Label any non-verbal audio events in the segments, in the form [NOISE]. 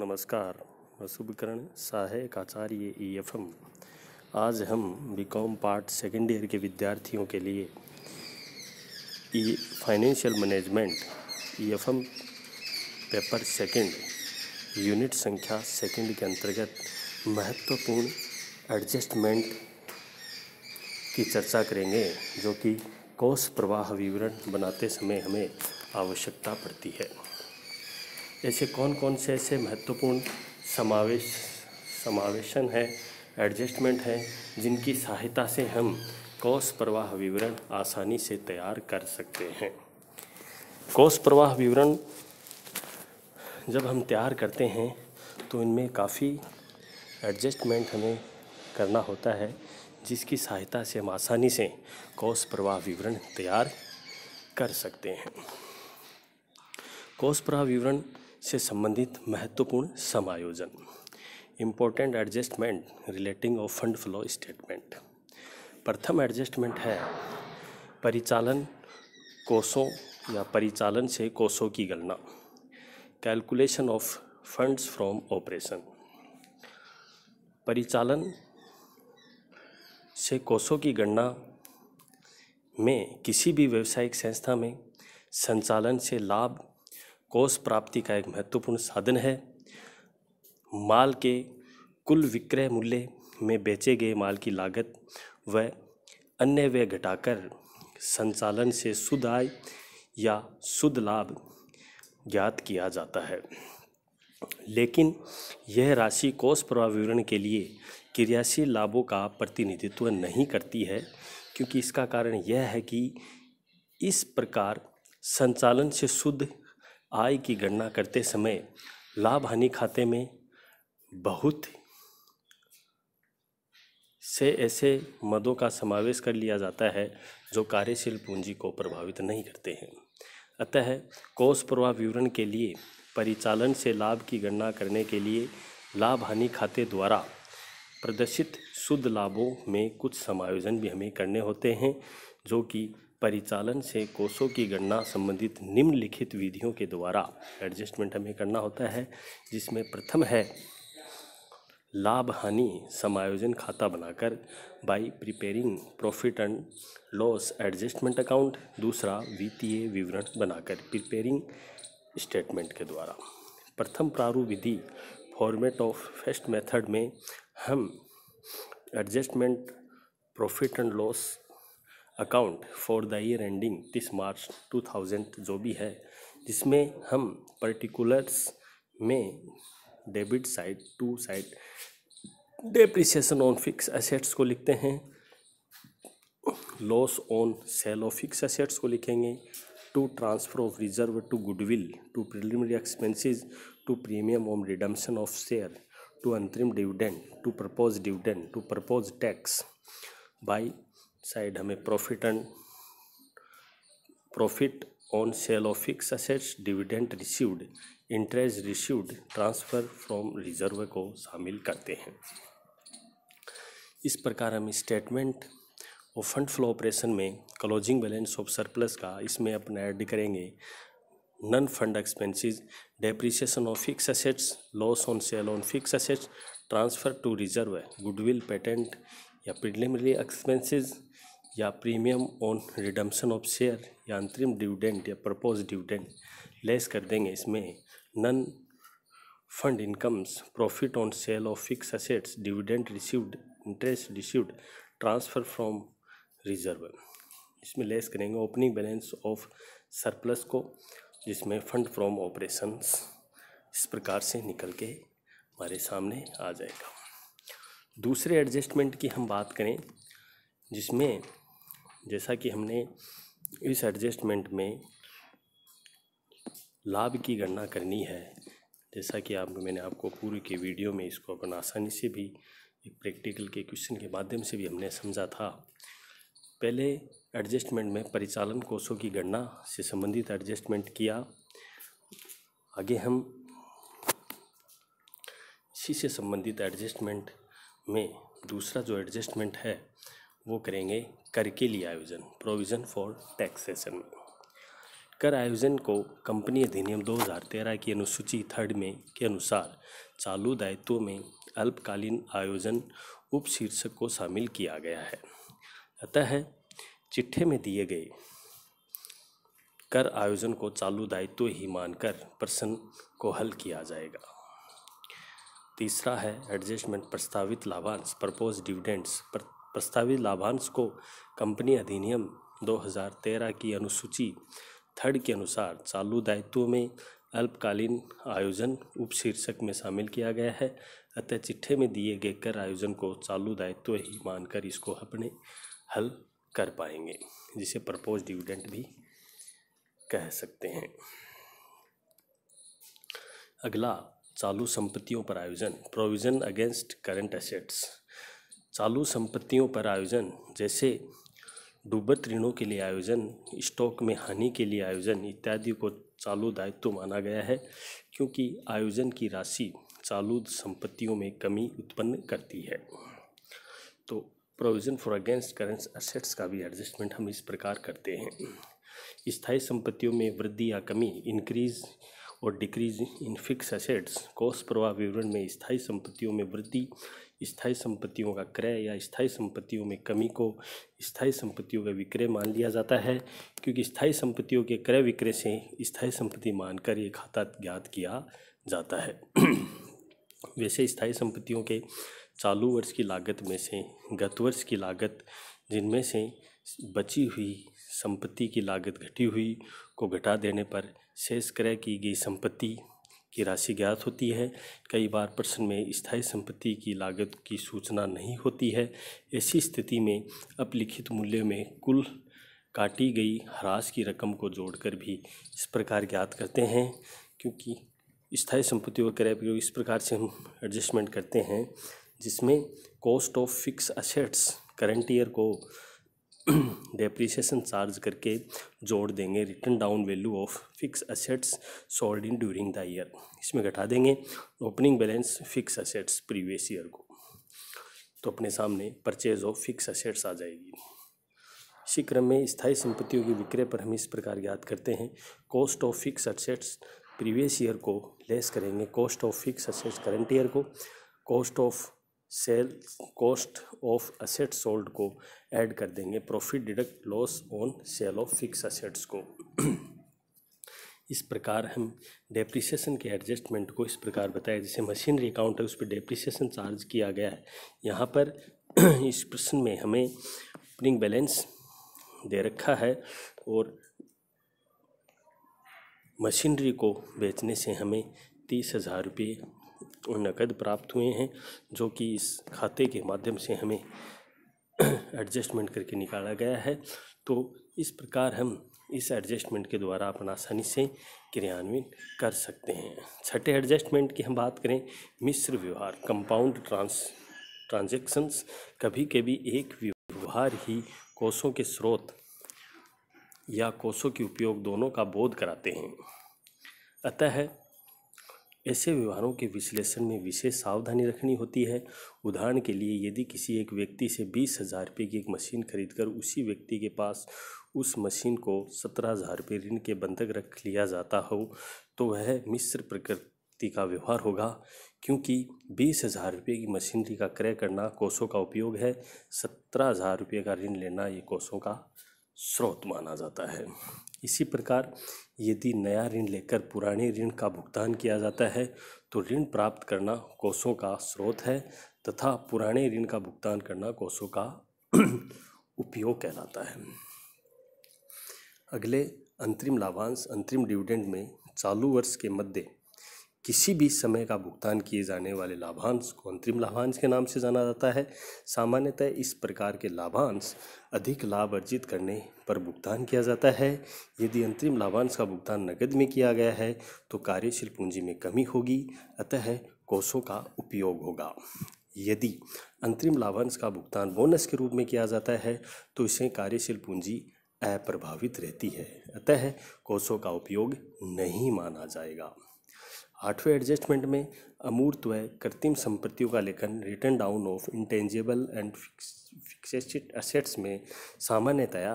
नमस्कार मैं शुभकरण सहायक आचार्य ई एफ एम आज हम B com part second year के विद्यार्थियों के लिए E financial management E F M paper second unit संख्या सेकेंड के अंतर्गत महत्वपूर्ण एडजस्टमेंट की चर्चा करेंगे जो कि कोष प्रवाह विवरण बनाते समय हमें आवश्यकता पड़ती है ऐसे कौन कौन से ऐसे महत्वपूर्ण समावेश समावेशन है एडजस्टमेंट है जिनकी सहायता से हम कोष प्रवाह विवरण आसानी से तैयार कर सकते हैं कोष प्रवाह विवरण जब हम तैयार करते हैं तो इनमें काफ़ी एडजस्टमेंट हमें करना होता है जिसकी सहायता से हम आसानी से कोष प्रवाह विवरण तैयार कर सकते हैं कोष प्रवाह विवरण से संबंधित महत्वपूर्ण समायोजन important adjustment relating of fund flow statement प्रथम एडजस्टमेंट है परिचालन कोषों या परिचालन से कोषों की गणना calculation of funds from operation परिचालन से कोषों की गणना में किसी भी व्यवसायिक संस्था में संचालन से लाभ कोष प्राप्ति का एक महत्वपूर्ण साधन है माल के कुल विक्रय मूल्य में बेचे गए माल की लागत व अन्य व्यय घटाकर संचालन से शुद्ध आय या शुद्ध लाभ ज्ञात किया जाता है लेकिन यह राशि कोष प्रभाव विवरण के लिए क्रियाशील लाभों का प्रतिनिधित्व नहीं करती है क्योंकि इसका कारण यह है कि इस प्रकार संचालन से शुद्ध आय की गणना करते समय लाभ हानि खाते में बहुत से ऐसे मदों का समावेश कर लिया जाता है जो कार्यशील पूंजी को प्रभावित नहीं करते हैं अतः कोष प्रवाह विवरण के लिए परिचालन से लाभ की गणना करने के लिए लाभ हानि खाते द्वारा प्रदर्शित शुद्ध लाभों में कुछ समायोजन भी हमें करने होते हैं जो कि परिचालन से कोषों की गणना संबंधित निम्नलिखित विधियों के द्वारा एडजस्टमेंट हमें करना होता है जिसमें प्रथम है लाभ हानि समायोजन खाता बनाकर by preparing profit and loss adjustment account दूसरा वित्तीय विवरण बनाकर प्रिपेयरिंग स्टेटमेंट के द्वारा प्रथम प्रारूप विधि फॉर्मेट ऑफ फर्स्ट मेथड में हम adjustment profit and loss account for the year ending तीस मार्च टू थाउजेंड जो भी है जिसमें हम पर्टिकुलर्स में debit side to side depreciation on fix assets को लिखते हैं loss on sale of fix assets को लिखेंगे to transfer of reserve to goodwill to preliminary expenses to premium on redemption of share to अंतरिम dividend to propose dividend to propose tax by side हमें profit and profit on sale of fix assets dividend received interest received transfer from reserve को शामिल करते हैं इस प्रकार हम statement और फंड फ्लो ऑपरेशन में क्लोजिंग बैलेंस ऑफ सरप्लस का इसमें अपना ऐड करेंगे non fund expenses depreciation of fix assets loss on sale on fix assets transfer to reserve goodwill patent या प्रिलिमिनरी एक्सपेंसेस या premium on redemption of share या अंतरिम dividend या propose dividend less कर देंगे इसमें non fund incomes profit on sale of fix assets dividend received interest received transfer from reserve इसमें less करेंगे ओपनिंग बैलेंस ऑफ सरप्लस को जिसमें फंड फ्रॉम ऑपरेशंस इस प्रकार से निकल के हमारे सामने आ जाएगा दूसरे एडजस्टमेंट की हम बात करें जिसमें जैसा कि हमने इस एडजस्टमेंट में लाभ की गणना करनी है जैसा कि आप मैंने आपको पूर्व के वीडियो में इसको अपन आसानी से भी एक प्रैक्टिकल के क्वेश्चन के माध्यम से भी हमने समझा था पहले एडजस्टमेंट में परिचालन कोषों की गणना से संबंधित एडजस्टमेंट किया आगे हम इसी से संबंधित एडजस्टमेंट में दूसरा जो एडजस्टमेंट है वो करेंगे कर के लिए आयोजन प्रोविज़न फॉर टैक्सेशन में कर आयोजन को कंपनी अधिनियम 2013 की अनुसूची थर्ड में के अनुसार चालू दायित्वों में अल्पकालीन आयोजन उप शीर्षक को शामिल किया गया है अतः चिट्ठे में दिए गए कर आयोजन को चालू दायित्व ही मानकर प्रश्न को हल किया जाएगा तीसरा है एडजस्टमेंट प्रस्तावित लाभांश प्रपोज डिविडेंड्स पर प्रस्तावित लाभांश को कंपनी अधिनियम 2013 की अनुसूची थर्ड के अनुसार चालू दायित्व में अल्पकालीन आयोजन उपशीर्षक में शामिल किया गया है अतः चिट्ठे में दिए गए कर आयोजन को चालू दायित्व ही मानकर इसको अपने हल कर पाएंगे जिसे प्रपोज डिविडेंट भी कह सकते हैं अगला चालू संपत्तियों पर आयोजन प्रोविजन अगेंस्ट करंट एसेट्स चालू संपत्तियों पर आयोजन जैसे डूबत ऋणों के लिए आयोजन स्टॉक में हानि के लिए आयोजन इत्यादि को चालू दायित्व माना गया है क्योंकि आयोजन की राशि चालू संपत्तियों में कमी उत्पन्न करती है तो provision for against current assets का भी एडजस्टमेंट हम इस प्रकार करते हैं स्थायी संपत्तियों में वृद्धि या कमी इंक्रीज और डिक्रीज इन फिक्स असेट्स कोष प्रवाह विवरण में स्थायी संपत्तियों में वृद्धि स्थायी संपत्तियों का क्रय या स्थायी संपत्तियों में कमी को स्थायी संपत्तियों का विक्रय मान लिया जाता है क्योंकि स्थायी संपत्तियों के क्रय विक्रय से स्थायी संपत्ति मानकर ये खाता ज्ञात किया जाता है वैसे स्थायी संपत्तियों के चालू वर्ष की लागत में से गत वर्ष की लागत जिनमें से बची हुई संपत्ति की लागत घटी हुई को घटा देने पर शेष क्रय की गई संपत्ति की राशि ज्ञात होती है कई बार प्रश्न में स्थायी संपत्ति की लागत की सूचना नहीं होती है ऐसी स्थिति में अपलिखित मूल्य में कुल काटी गई ह्रास की रकम को जोड़कर भी इस प्रकार ज्ञात करते हैं क्योंकि स्थायी संपत्ति और क्रय प्रयोग इस प्रकार से हम एडजस्टमेंट करते हैं जिसमें cost of fix assets current year को डेप्रिसिएशन [CLEARS THROAT] चार्ज करके जोड़ देंगे written down value of fix assets sold in during the year इसमें घटा देंगे opening balance fix assets previous year को तो अपने सामने परचेज ऑफ फिक्स असेट्स आ जाएगी इसी क्रम में स्थायी संपत्तियों के विक्रय पर हम इस प्रकार याद करते हैं cost of fix assets previous year को लेस करेंगे cost of fix assets current year को cost of sale cost of asset sold को ऐड कर देंगे profit deduct loss on sale of fix assets को इस प्रकार हम डेप्रिसिएशन के एडजस्टमेंट को इस प्रकार बताया जैसे मशीनरी अकाउंट है उस पर डेप्रिसिएशन चार्ज किया गया है यहाँ पर [CLEARS THROAT] इस प्रश्न में हमें ओपनिंग बैलेंस दे रखा है और मशीनरी को बेचने से हमें तीस हज़ार रुपये नकद प्राप्त हुए हैं जो कि इस खाते के माध्यम से हमें एडजस्टमेंट [CLEARS THROAT] करके निकाला गया है तो इस प्रकार हम इस एडजस्टमेंट के द्वारा अपना आसानी से क्रियान्वित कर सकते हैं छठे एडजस्टमेंट की हम बात करें मिश्र व्यवहार कंपाउंड ट्रांस ट्रांजेक्शन्स कभी कभी एक व्यवहार ही कोषों के स्रोत या कोषों के उपयोग दोनों का बोध कराते हैं अतः है ऐसे व्यवहारों के विश्लेषण में विशेष सावधानी रखनी होती है उदाहरण के लिए यदि किसी एक व्यक्ति से बीस हज़ार रुपये की एक मशीन खरीदकर उसी व्यक्ति के पास उस मशीन को सत्रह हज़ार रुपये ऋण के बंधक रख लिया जाता हो तो वह मिश्र प्रकृति का व्यवहार होगा क्योंकि बीस हज़ार रुपये की मशीनरी का क्रय करना कोषों का उपयोग है सत्रह हज़ार रुपये का ऋण लेना ये कोषों का स्रोत माना जाता है इसी प्रकार यदि नया ऋण लेकर पुराने ऋण का भुगतान किया जाता है तो ऋण प्राप्त करना कोषों का स्रोत है तथा पुराने ऋण का भुगतान करना कोषों का [CLEARS THROAT] उपयोग कहलाता है अगले अंतरिम लाभांश अंतरिम डिविडेंड में चालू वर्ष के मध्य किसी भी समय का भुगतान किए जाने वाले लाभांश को अंतरिम लाभांश के नाम से जाना जाता है सामान्यतः इस प्रकार के लाभांश अधिक लाभ अर्जित करने पर भुगतान किया जाता है यदि अंतरिम लाभांश का भुगतान नकद में किया गया है तो कार्यशील पूंजी में कमी होगी अतः कोषों का उपयोग होगा यदि अंतरिम लाभांश का भुगतान बोनस के रूप में किया जाता है तो इसे कार्यशील पूंजी अप्रभावित रहती है अतः कोषों का उपयोग नहीं माना जाएगा आठवें एडजस्टमेंट में अमूर्त व कृत्रिम संपत्तियों का लेखन written down of intangible and fixed assets में सामान्यतया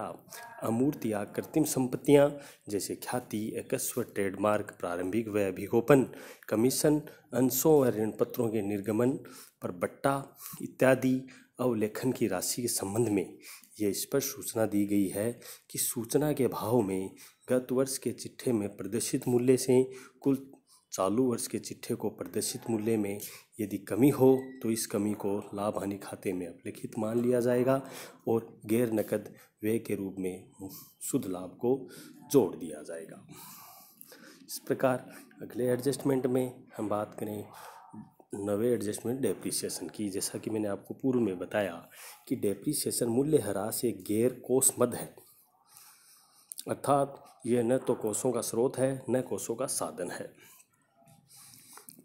अमूर्त या कृत्रिम संपत्तियां जैसे ख्याति एकस्व ट्रेडमार्क प्रारंभिक व अभिगोपन कमीशन अंशों व ऋण पत्रों के निर्गमन पर बट्टा इत्यादि अवलेखन की राशि के संबंध में यह स्पष्ट सूचना दी गई है कि सूचना के भाव में गत वर्ष के चिट्ठे में प्रदर्शित मूल्य से कुल चालू वर्ष के चिट्ठे को प्रदर्शित मूल्य में यदि कमी हो तो इस कमी को लाभ हानि खाते में अपलिखित मान लिया जाएगा और गैर नकद व्यय के रूप में शुद्ध लाभ को जोड़ दिया जाएगा इस प्रकार अगले एडजस्टमेंट में हम बात करें नवे एडजस्टमेंट डेप्रिसिएशन की जैसा कि मैंने आपको पूर्व में बताया कि डेप्रिसिएशन हरा एक गैर कोष मद है अर्थात यह न तो कोषों का स्रोत है न कोषों का साधन है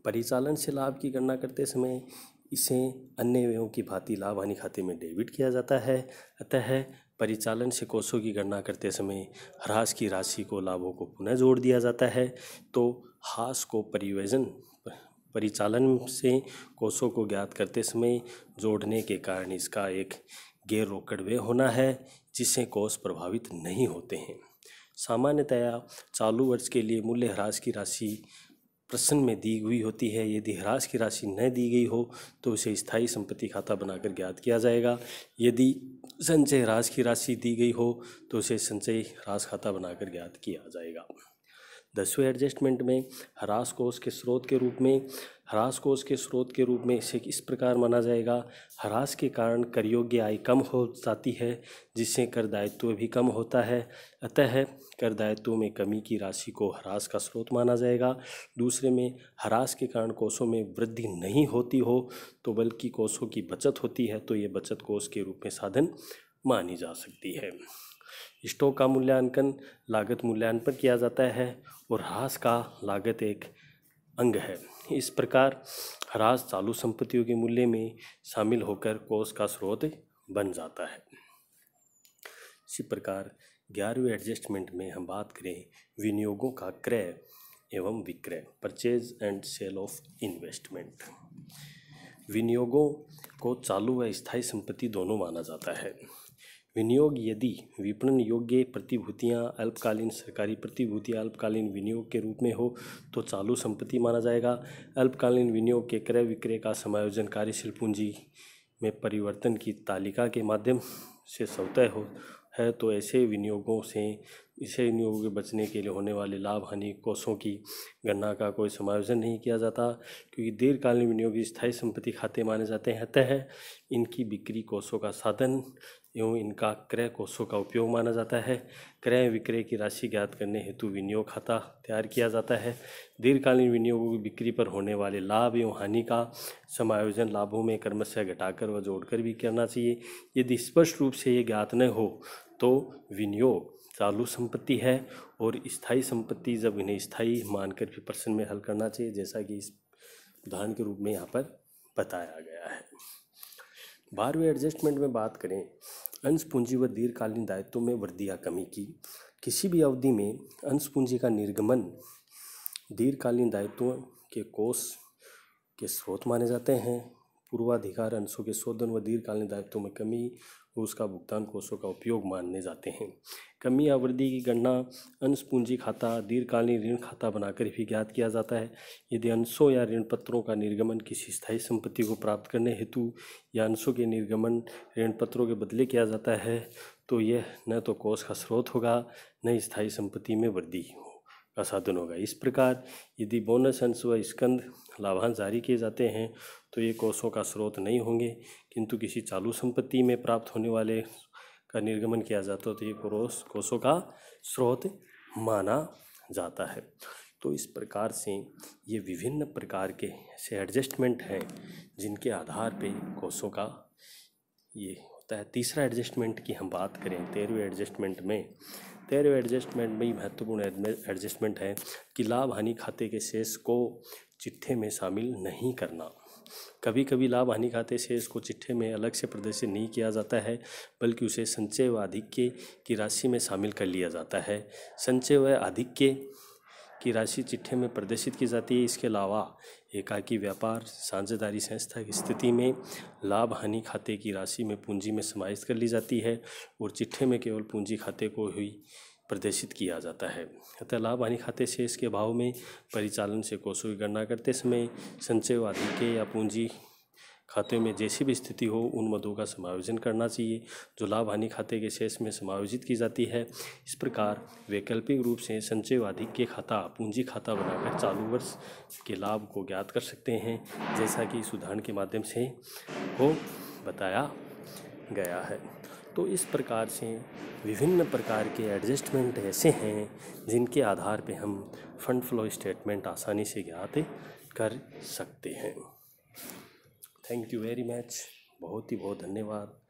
परिचालन से लाभ की गणना करते समय इसे अन्य व्ययों की भांति लाभ हानि खाते में डेबिट किया जाता है अतः परिचालन से कोषों की गणना करते समय ह्रास की राशि को लाभों को पुनः जोड़ दिया जाता है तो हास को परिवेजन परिचालन से कोषों को ज्ञात करते समय जोड़ने के कारण इसका एक गैर रोकड़ व्यय होना है जिससे कोष प्रभावित नहीं होते हैं सामान्यतया चालू वर्ष के लिए मूल्य ह्रास की राशि प्रश्न में दी हुई होती है यदि ह्रास की राशि न दी गई हो तो उसे स्थायी संपत्ति खाता बनाकर ज्ञात किया जाएगा यदि संचय ह्रास की राशि दी गई हो तो उसे संचय ह्रास खाता बनाकर ज्ञात किया जाएगा दसवें एडजस्टमेंट में ह्रास कोष के स्रोत के रूप में ह्रास कोष के स्रोत के रूप में इसे इस प्रकार माना जाएगा ह्रास के कारण कर योग्य आय कम हो जाती है जिससे कर दायित्व भी कम होता है अतः कर दायित्व में कमी की राशि को ह्रास का स्रोत माना जाएगा दूसरे में ह्रास के कारण कोषों में वृद्धि नहीं होती हो तो बल्कि कोषों की बचत होती है तो ये बचत कोष के रूप में साधन मानी जा सकती है स्टॉक का मूल्यांकन लागत मूल्यांकन पर किया जाता है और ह्रास का लागत एक अंग है इस प्रकार ह्रास चालू संपत्तियों के मूल्य में शामिल होकर कोष का स्रोत बन जाता है इसी प्रकार ग्यारहवें एडजस्टमेंट में हम बात करें विनियोगों का क्रय एवं विक्रय purchase and sale of investment विनियोगों को चालू व स्थायी संपत्ति दोनों माना जाता है विनियोग यदि विपणन योग्य प्रतिभूतियां अल्पकालीन सरकारी प्रतिभूतियां अल्पकालीन विनियोग के रूप में हो तो चालू संपत्ति माना जाएगा अल्पकालीन विनियोग के क्रय विक्रय का समायोजन कार्यशील पूंजी में परिवर्तन की तालिका के माध्यम से स्वतः हो है तो ऐसे विनियोगों से इसे विनियोग के बचने के लिए होने वाले लाभ हानि कोषों की गणना का कोई समायोजन नहीं किया जाता क्योंकि दीर्घकालीन विनियोग स्थायी संपत्ति खाते माने जाते हैं अतः इनकी बिक्री कोषों का साधन एवं इनका क्रय कोषों का उपयोग माना जाता है क्रय विक्रय की राशि ज्ञात करने हेतु विनियोग खाता तैयार किया जाता है दीर्घकालीन विनियोगों की बिक्री पर होने वाले लाभ एवं हानि का समायोजन लाभों में कर्मशय घटाकर व जोड़कर भी करना चाहिए यदि स्पष्ट रूप से ये ज्ञात न हो तो विनियोग चालू संपत्ति है और स्थायी संपत्ति जब इन्हें स्थायी मानकर भी प्रश्न में हल करना चाहिए जैसा कि इस उदाहरण के रूप में यहाँ पर बताया गया है बारहवें एडजस्टमेंट में बात करें अंश पूंजी व दीर्घकालीन दायित्वों में वृद्धि या कमी की किसी भी अवधि में अंश पूंजी का निर्गमन दीर्घकालीन दायित्वों के कोष के स्रोत माने जाते हैं पूर्वाधिकार अंशों के शोधन व दीर्घकालीन दायित्वों में कमी उसका भुगतान कोषों का उपयोग मानने जाते हैं कमी आवृद्धि की गणना अंश पूंजी खाता दीर्घकालीन ऋण खाता बनाकर भी ज्ञात किया जाता है यदि अंशों या ऋण पत्रों का निर्गमन किसी स्थायी संपत्ति को प्राप्त करने हेतु या अंशों के निर्गमन ऋण पत्रों के बदले किया जाता है तो यह न तो कोष का स्रोत होगा न स्थायी संपत्ति में वृद्धि का साधन होगा इस प्रकार यदि बोनस अंश व स्कंद लाभांश जारी किए जाते हैं तो ये कोषों का स्रोत नहीं होंगे किंतु किसी चालू संपत्ति में प्राप्त होने वाले का निर्गमन किया जाता है तो ये कोष कोषों का स्रोत माना जाता है तो इस प्रकार से ये विभिन्न प्रकार के ऐसे एडजस्टमेंट हैं जिनके आधार पे कोषों का ये होता है तीसरा एडजस्टमेंट की हम बात करें तेरहवें एडजस्टमेंट में तेरहवें एडजस्टमेंट में ही महत्वपूर्ण एडजस्टमेंट है कि लाभ हानि खाते के शेष को चिट्ठे में शामिल नहीं करना कभी कभी लाभ हानि खाते शेष को चिट्ठे में अलग से प्रदर्शित नहीं किया जाता है बल्कि उसे संचय व आधिक्य की राशि में शामिल कर लिया जाता है संचय व आधिक्य की राशि चिट्ठे में प्रदर्शित की जाती है इसके अलावा एकाकी व्यापार साझेदारी संस्था की स्थिति में लाभ हानि खाते की राशि में पूंजी में समाहित कर ली जाती है और चिट्ठे में केवल पूंजी खाते को ही प्रदर्शित किया जाता है अतः लाभ हानि खाते से इसके भाव में परिचालन से कोषों की गणना करते समय संचय आदि के या पूंजी खाते में जैसी भी स्थिति हो उन मदों का समायोजन करना चाहिए जो लाभ हानि खाते के शेष में समायोजित की जाती है इस प्रकार वैकल्पिक रूप से संचयवादी के खाता पूंजी खाता बनाकर चालू वर्ष के लाभ को ज्ञात कर सकते हैं जैसा कि इस उदाहरण के माध्यम से को बताया गया है तो इस प्रकार से विभिन्न प्रकार के एडजस्टमेंट ऐसे हैं जिनके आधार पर हम फंड फ्लो स्टेटमेंट आसानी से ज्ञात कर सकते हैं थैंक यू वेरी मच बहुत ही बहुत धन्यवाद